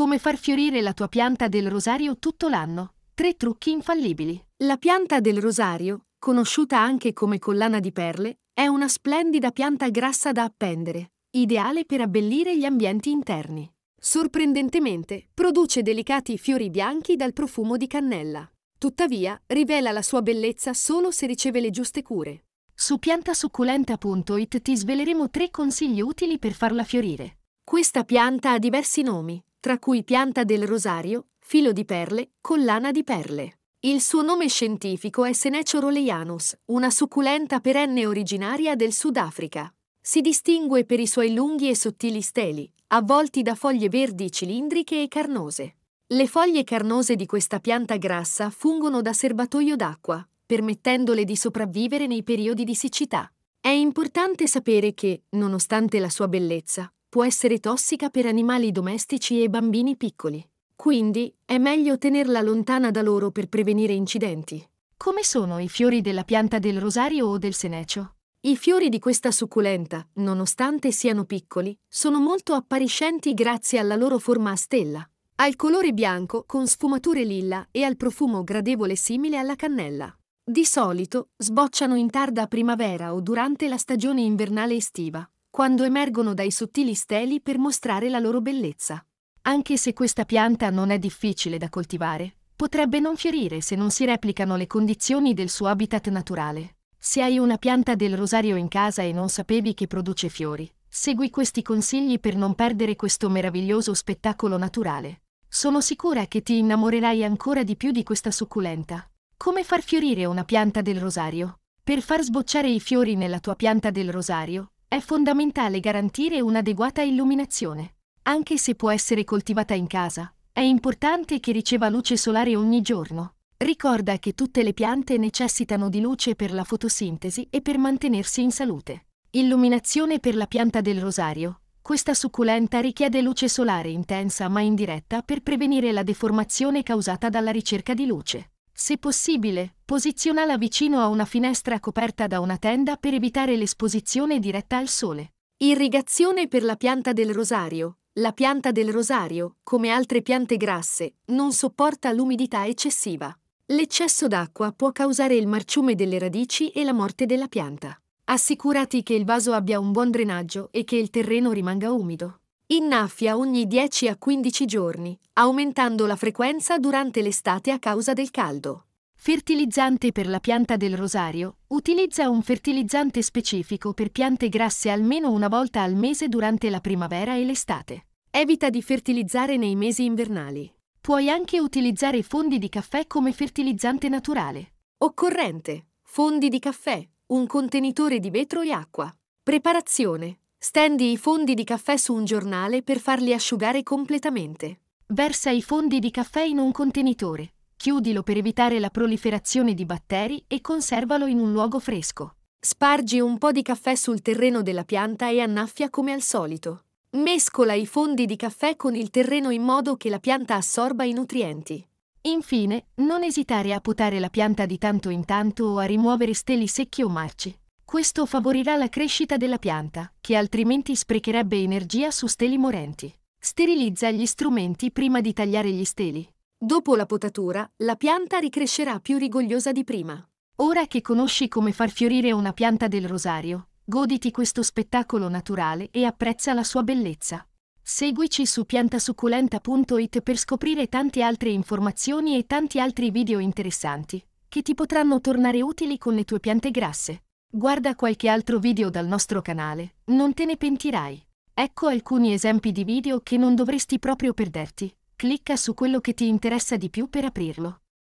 Come far fiorire la tua pianta del rosario tutto l'anno. Tre trucchi infallibili. La pianta del rosario, conosciuta anche come collana di perle, è una splendida pianta grassa da appendere, ideale per abbellire gli ambienti interni. Sorprendentemente, produce delicati fiori bianchi dal profumo di cannella. Tuttavia, rivela la sua bellezza solo se riceve le giuste cure. Su piantasucculenta.it ti sveleremo tre consigli utili per farla fiorire. Questa pianta ha diversi nomi, tra cui pianta del rosario, filo di perle, collana di perle. Il suo nome scientifico è Senecio roleianus, una succulenta perenne originaria del Sudafrica. Si distingue per i suoi lunghi e sottili steli, avvolti da foglie verdi cilindriche e carnose. Le foglie carnose di questa pianta grassa fungono da serbatoio d'acqua, permettendole di sopravvivere nei periodi di siccità. È importante sapere che, nonostante la sua bellezza, può essere tossica per animali domestici e bambini piccoli. Quindi è meglio tenerla lontana da loro per prevenire incidenti. Come sono i fiori della pianta del rosario o del senecio? I fiori di questa succulenta, nonostante siano piccoli, sono molto appariscenti grazie alla loro forma a stella, al colore bianco con sfumature lilla e al profumo gradevole simile alla cannella. Di solito sbocciano in tarda primavera o durante la stagione invernale estiva quando emergono dai sottili steli per mostrare la loro bellezza. Anche se questa pianta non è difficile da coltivare, potrebbe non fiorire se non si replicano le condizioni del suo habitat naturale. Se hai una pianta del rosario in casa e non sapevi che produce fiori, segui questi consigli per non perdere questo meraviglioso spettacolo naturale. Sono sicura che ti innamorerai ancora di più di questa succulenta. Come far fiorire una pianta del rosario? Per far sbocciare i fiori nella tua pianta del rosario, è fondamentale garantire un'adeguata illuminazione. Anche se può essere coltivata in casa, è importante che riceva luce solare ogni giorno. Ricorda che tutte le piante necessitano di luce per la fotosintesi e per mantenersi in salute. Illuminazione per la pianta del rosario. Questa succulenta richiede luce solare intensa ma indiretta per prevenire la deformazione causata dalla ricerca di luce. Se possibile, posizionala vicino a una finestra coperta da una tenda per evitare l'esposizione diretta al sole. Irrigazione per la pianta del rosario. La pianta del rosario, come altre piante grasse, non sopporta l'umidità eccessiva. L'eccesso d'acqua può causare il marciume delle radici e la morte della pianta. Assicurati che il vaso abbia un buon drenaggio e che il terreno rimanga umido. Innaffia ogni 10 a 15 giorni, aumentando la frequenza durante l'estate a causa del caldo. Fertilizzante per la pianta del rosario. Utilizza un fertilizzante specifico per piante grasse almeno una volta al mese durante la primavera e l'estate. Evita di fertilizzare nei mesi invernali. Puoi anche utilizzare fondi di caffè come fertilizzante naturale. Occorrente. Fondi di caffè, un contenitore di vetro e acqua. Preparazione. Stendi i fondi di caffè su un giornale per farli asciugare completamente. Versa i fondi di caffè in un contenitore. Chiudilo per evitare la proliferazione di batteri e conservalo in un luogo fresco. Spargi un po' di caffè sul terreno della pianta e annaffia come al solito. Mescola i fondi di caffè con il terreno in modo che la pianta assorba i nutrienti. Infine, non esitare a potare la pianta di tanto in tanto o a rimuovere steli secchi o marci. Questo favorirà la crescita della pianta, che altrimenti sprecherebbe energia su steli morenti. Sterilizza gli strumenti prima di tagliare gli steli. Dopo la potatura, la pianta ricrescerà più rigogliosa di prima. Ora che conosci come far fiorire una pianta del rosario, goditi questo spettacolo naturale e apprezza la sua bellezza. Seguici su piantasucculenta.it per scoprire tante altre informazioni e tanti altri video interessanti, che ti potranno tornare utili con le tue piante grasse. Guarda qualche altro video dal nostro canale, non te ne pentirai. Ecco alcuni esempi di video che non dovresti proprio perderti. Clicca su quello che ti interessa di più per aprirlo.